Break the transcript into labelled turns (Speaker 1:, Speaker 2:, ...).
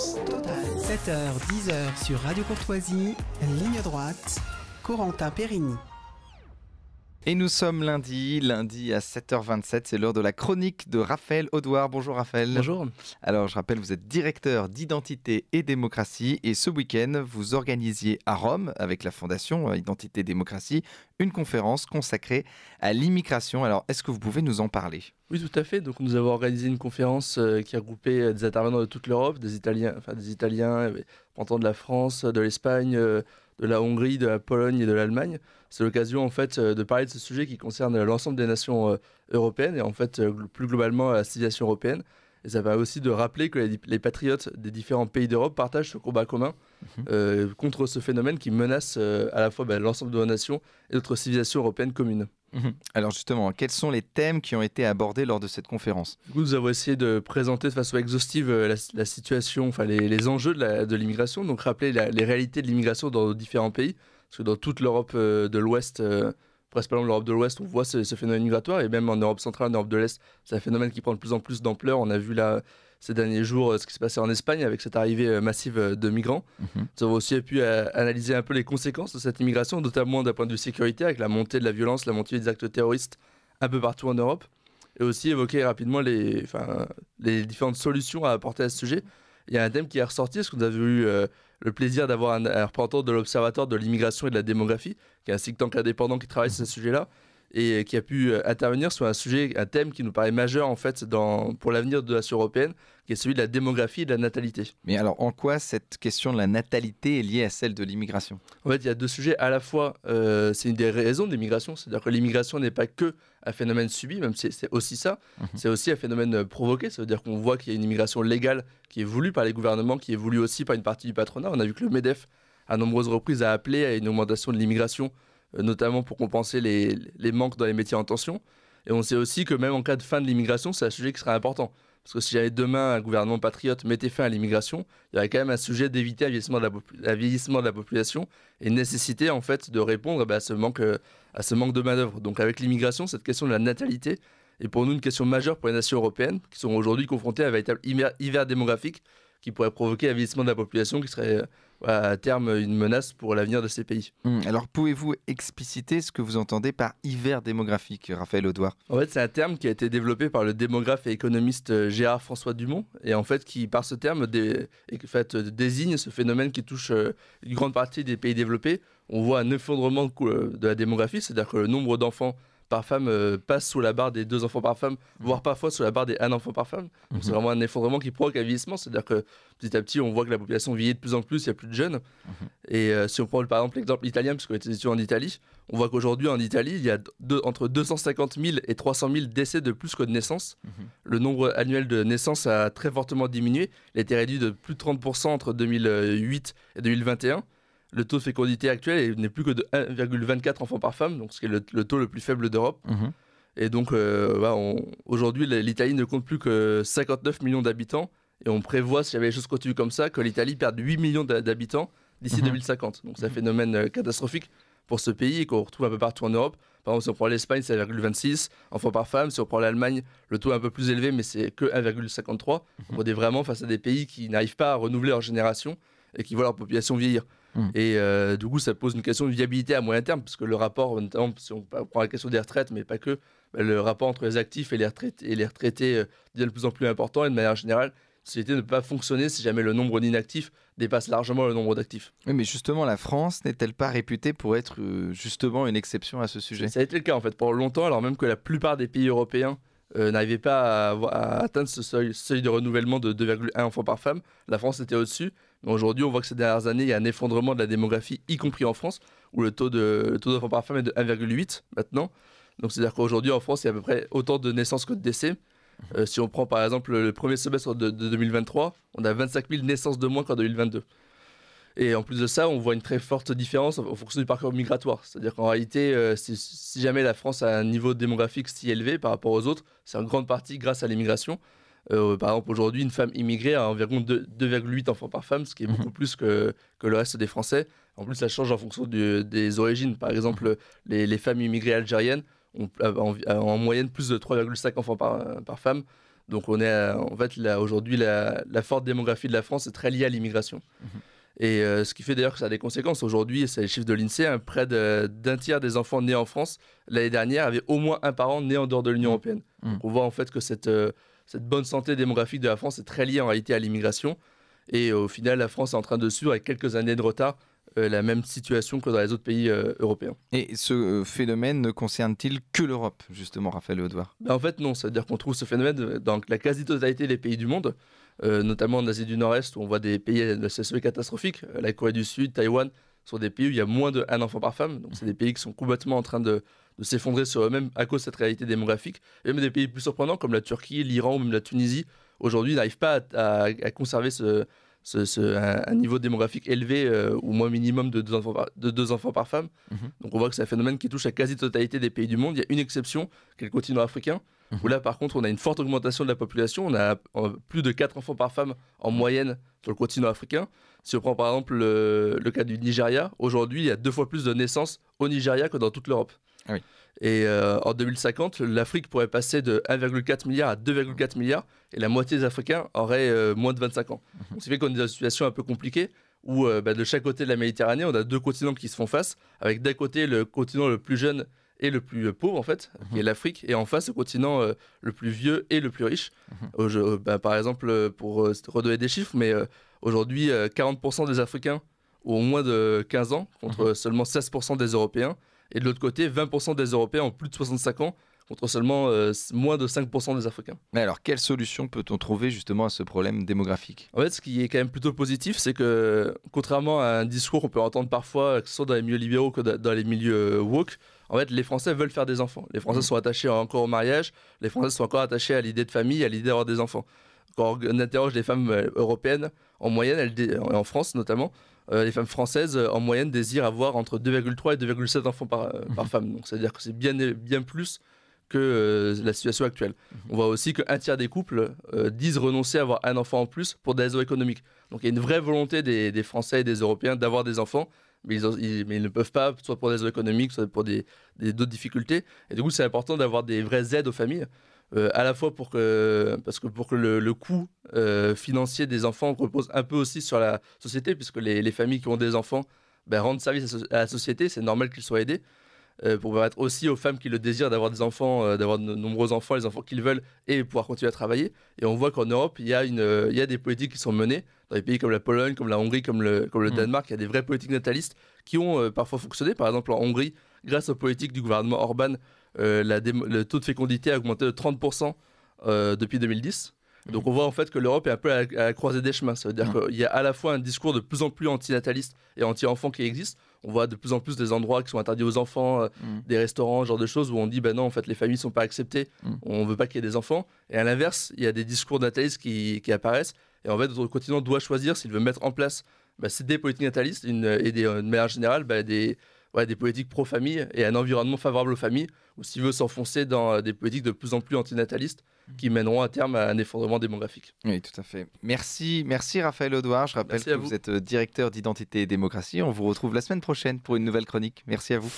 Speaker 1: 7h, 10h sur Radio Courtoisie, ligne droite, Corentin Périgny et nous sommes lundi, lundi à 7h27, c'est l'heure de la chronique de Raphaël Audouard. Bonjour Raphaël. Bonjour. Alors je rappelle, vous êtes directeur d'identité et démocratie et ce week-end, vous organisiez à Rome, avec la Fondation euh, Identité et Démocratie, une conférence consacrée à l'immigration. Alors est-ce que vous pouvez nous en parler
Speaker 2: oui, tout à fait. Donc, nous avons organisé une conférence euh, qui a regroupé euh, des intervenants de toute l'Europe, des Italiens, enfin des Italiens, des de la France, de l'Espagne, de la Hongrie, de la Pologne et de l'Allemagne. C'est l'occasion en fait euh, de parler de ce sujet qui concerne l'ensemble des nations euh, européennes et en fait euh, plus globalement la civilisation européenne. Et ça va aussi de rappeler que les, patriotes des différents pays d'Europe partagent ce combat commun mhm. contre ce phénomène qui menace à la fois bah, l'ensemble de nos nations et notre civilisation européenne commune. Mhm. Alors justement, quels sont les thèmes qui ont été abordés lors de cette conférence Nous avons essayé de présenter de façon exhaustive euh, la, situation, enfin les, enjeux de l'immigration, donc rappeler les réalités de l'immigration dans nos différents pays, parce que dans toute l'Europe euh, de l'Ouest, euh, principalement l'Europe de l'Ouest, on voit ce, ce, phénomène migratoire, et même en Europe centrale, en Europe de l'Est, c'est un phénomène qui prend de plus en plus d'ampleur. On a vu là ces derniers jours euh, ce qui s'est passé en Espagne avec cette arrivée euh, massive euh, de migrants. Mhm. Nous avons aussi pu analyser un peu les conséquences de cette immigration, notamment d'un point de vue sécurité, avec la montée de la violence, la montée des actes terroristes un peu partout en Europe, et aussi évoquer rapidement les, différentes solutions à apporter à ce sujet. Il y a un thème qui est ressorti, parce que nous avons eu le plaisir d'avoir un, un, représentant de l'Observatoire de l'immigration et de la démographie, qui est un think indépendant qui travaille sur ce sujet-là, et qui a pu euh, intervenir sur un sujet, un thème qui nous paraît majeur en fait pour l'avenir de la européenne, qui est
Speaker 1: celui de la démographie et de la natalité. Mais alors en quoi cette question de la natalité est liée à celle de l'immigration
Speaker 2: En fait, il y a deux sujets. À la fois, euh, c'est une des raisons de l'immigration, c'est-à-dire que l'immigration n'est pas que un phénomène subi, même si c'est aussi ça, mhm. c'est aussi un phénomène euh, provoqué, ça veut dire qu'on voit qu'il y a une immigration légale qui est voulue par les gouvernements, qui est voulue aussi par une partie du patronat. On a vu que le MEDEF, à nombreuses reprises, a appelé à une augmentation de l'immigration euh, notamment pour compenser les, manques dans les métiers en tension. Et on sait aussi que même en cas de fin de l'immigration, c'est un sujet qui sera important. Parce que si jamais demain un gouvernement patriote mettait fin à l'immigration, il y aurait quand même un sujet d'éviter un vieillissement, de la, population et nécessité en fait de répondre eh ben, à, ce manque, euh, à ce manque de main Donc avec l'immigration, cette question de la natalité est pour nous une question majeure pour les nations européennes qui sont aujourd'hui confrontées à un véritable hiver démographique qui pourrait provoquer vieillissement de la population, qui serait euh, à terme une menace
Speaker 1: pour l'avenir de ces pays. Hum,
Speaker 2: alors pouvez-vous
Speaker 1: expliciter ce que vous entendez par hiver démographique, Raphaël Audouard
Speaker 2: En fait, c'est un terme qui a été développé par le démographe et économiste euh, Gérard François Dumont, et en fait qui, par ce terme, en fait, euh, désigne ce phénomène qui touche une grande partie des pays développés. On voit un effondrement de la démographie, c'est-à-dire que le nombre d'enfants par femme euh, passe sous la barre des deux enfants par femme, voire parfois sous la barre des un enfant par femme. Mhm. C'est vraiment un effondrement qui provoque un vieillissement. C'est-à-dire que petit à petit, on voit que la population vieillit de plus en plus, il n'y a plus de jeunes. Mhm. Et euh, si on prend par exemple l'exemple italien, puisqu'on était situé en Italie, on voit qu'aujourd'hui en Italie, il y a entre 250 000 et 300 000 décès de plus que de naissances. Mhm. Le nombre annuel de naissances a très fortement diminué. Il a été réduit de plus de 30% entre 2008 et 2021 le taux de fécondité actuel n'est plus que de 1,24 enfants par femme, donc ce qui est le, taux le plus faible d'Europe. Mhm. Et donc, euh, aujourd'hui, l'Italie ne compte plus que 59 millions d'habitants. Et on prévoit, si jamais les choses continuent comme ça, que l'Italie perde 8 millions d'habitants d'ici 2050. Mhm. Donc, c'est un phénomène euh, catastrophique pour ce pays et qu'on retrouve un peu partout en Europe. Par exemple, si on prend l'Espagne, c'est 1,26 enfants par femme. Si on prend l'Allemagne, le taux est un peu plus élevé, mais c'est que 1,53. Mhm. On est vraiment face à des pays qui n'arrivent pas à renouveler leur génération et qui voient leur population vieillir. Mm. Et euh, du coup, ça pose une question de viabilité à moyen terme, parce que le rapport, notamment si on prend la question des retraites, mais pas que, bah, le rapport entre les actifs et les retraités, et les euh, devient de plus en plus important, et de manière générale, la société ne peut pas fonctionner si jamais le nombre d'inactifs dépasse largement le nombre d'actifs.
Speaker 1: Oui, mais justement, la France n'est-elle pas réputée pour être euh, justement une exception à ce sujet Ça
Speaker 2: a été le cas, en fait, pour longtemps, alors même que la plupart des pays européens n'arrivaient pas à, atteindre ce seuil, seuil de renouvellement de 2,1 enfants par femme. La France était au-dessus. Aujourd'hui, on voit que ces dernières années, il y a un effondrement de la démographie, y compris en France, où le taux d'enfants de, par femme est de 1,8 maintenant. Donc, c'est-à-dire qu'aujourd'hui, en France, il y a à peu près autant de naissances que de décès. Mmh. Euh, si on prend par exemple le premier semestre de, 2023, on a 25 000 naissances de moins qu'en 2022. Et en plus de ça, on voit une très forte différence en, fonction du parcours migratoire. C'est-à-dire qu'en réalité, euh, si, jamais la France a un niveau démographique si élevé par rapport aux autres, c'est en grande partie grâce à l'immigration. Euh, par exemple, aujourd'hui, une femme immigrée a environ 2,8 enfants par femme, ce qui est beaucoup mhm. plus que, que, le reste des Français. En plus, ça change en fonction des origines. Par exemple, mhm. les, femmes immigrées algériennes ont euh, euh, en, moyenne plus de 3,5 enfants par, par femme. Donc, on est en fait aujourd'hui la, forte démographie de la France est très liée à l'immigration. Mhm. Et ce qui fait d'ailleurs que ça a des conséquences. Aujourd'hui, c'est les chiffres de l'INSEE, hein, près d'un tiers des enfants nés en France l'année dernière avaient au moins un parent né en dehors de l'Union européenne. on voit en fait que cette, cette bonne santé démographique de la France est très liée en réalité à l'immigration. Et euh, au final, la France est en train de suivre avec quelques années de retard euh, la même situation que dans les autres pays euh, européens. Et ce phénomène ne concerne-t-il que l'Europe,
Speaker 1: justement, Raphaël Edouard
Speaker 2: ben, En fait, non. C'est-à-dire qu'on trouve ce phénomène dans la quasi-totalité des pays du monde, notamment en Asie du Nord-Est, où on voit des pays de CSE catastrophiques. La Corée du Sud, Taïwan sont des pays où il y a moins d'un enfant par femme. Donc, c'est des pays qui sont complètement en train de, de s'effondrer sur eux-mêmes à cause de cette réalité démographique. même des pays plus surprenants comme la Turquie, l'Iran ou même la Tunisie, aujourd'hui n'arrivent pas à, conserver ce, un, niveau démographique élevé euh, ou moins minimum de deux enfants par, de enfants par femme. Mhm. Donc on voit que c'est un phénomène qui touche la quasi-totalité des pays du monde. Il y a une exception, qui est le continent africain, où mhm. là par contre on a une forte augmentation de la population. On a plus de quatre enfants par femme en moyenne sur le continent africain. Si on prend par exemple le cas du Nigeria, aujourd'hui il y a deux fois plus de naissances au Nigeria que dans toute l'Europe. Ah et euh, en 2050, l'Afrique pourrait passer de 1,4 milliard à 2,4 milliards et la moitié des Africains auraient euh, moins de 25 ans. Mhm. ce qui fait qu'on est dans une situation un peu compliquée où euh, bah, de chaque côté de la Méditerranée, on a deux continents qui se font face, avec d'un côté le continent le plus jeune et le plus pauvre en fait, mhm. qui est l'Afrique, et en face le continent le plus vieux et le plus riche. Mhm. Bah, par exemple, pour redonner des chiffres, mais aujourd'hui, 40% des Africains ont moins de 15 ans, contre seulement 16% des Européens. Et de l'autre côté, 20% des Européens ont plus de 65 ans contre seulement euh, moins de 5% des Africains.
Speaker 1: Mais alors, quelle solution peut-on trouver justement à ce problème démographique
Speaker 2: En fait, ce qui est quand même plutôt positif, c'est que contrairement à un discours qu'on peut entendre parfois, que ce soit dans les milieux libéraux que dans les milieux euh, woke, en fait, les Français veulent faire des enfants. Les Français mmh. sont attachés encore au mariage, les Français sont encore attachés à l'idée de famille, à l'idée d'avoir des enfants quand on interroge les femmes euh, européennes, en moyenne, elles, en France notamment, euh, les femmes françaises, euh, en moyenne, désirent avoir entre 2,3 et 2,7 enfants par, mhm. femme. Donc, c'est-à-dire que c'est bien, bien plus que la situation actuelle. Mhm. On voit aussi qu'un tiers des couples disent renoncer à avoir un enfant en plus pour des raisons économiques. Donc, il y a une vraie volonté des, Français et des Européens d'avoir des enfants. Mais ils, ne peuvent pas, soit pour des raisons économiques, soit pour d'autres des, difficultés. Et du coup, c'est important d'avoir des vraies aides aux familles. Euh, à la fois pour que, parce que le, coût euh, financier des enfants repose un peu aussi sur la société, puisque les, familles qui ont des enfants ben, rendent service à la société, c'est normal qu'ils soient aidés. Euh, pour permettre aussi aux femmes qui le désirent d'avoir des enfants, euh, d'avoir de nombreux enfants, les enfants qu'ils veulent et pouvoir continuer à travailler. Et on voit qu'en Europe, il y, a euh, y a des politiques qui sont menées dans des pays comme la Pologne, comme la Hongrie, comme le, comme le mm. Danemark. Il y a des vraies politiques natalistes qui ont parfois fonctionné. Par exemple, en Hongrie, grâce aux politiques du gouvernement Orban, le taux de fécondité a augmenté de 30% depuis 2010. Mm. Donc on voit en fait que l'Europe est un peu à, la croisée des chemins. Ça veut dire mm. qu'il y a à la fois un discours de plus en plus antinataliste et anti-enfant qui existe, on voit de plus en plus des endroits qui sont interdits aux enfants, euh, mm. des restaurants, genre de choses où on dit ben non, en fait, les familles ne sont pas acceptées, mm. on veut pas qu'il y ait des enfants. Et à l'inverse, il y a des discours natalistes qui, apparaissent. Et en fait, notre continent doit choisir s'il veut mettre en place bah, des politiques natalistes une, et euh, de manière générale bah, des, des politiques pro-famille et un environnement favorable aux familles, ou s'il veut s'enfoncer dans euh, des politiques de plus en plus antinatalistes mmh. qui mèneront à terme à un effondrement démographique.
Speaker 1: Oui, tout à fait. Merci, merci Raphaël Audouard. Je rappelle que vous êtes euh, directeur d'identité et démocratie. On vous retrouve la semaine prochaine pour une nouvelle chronique. Merci à vous.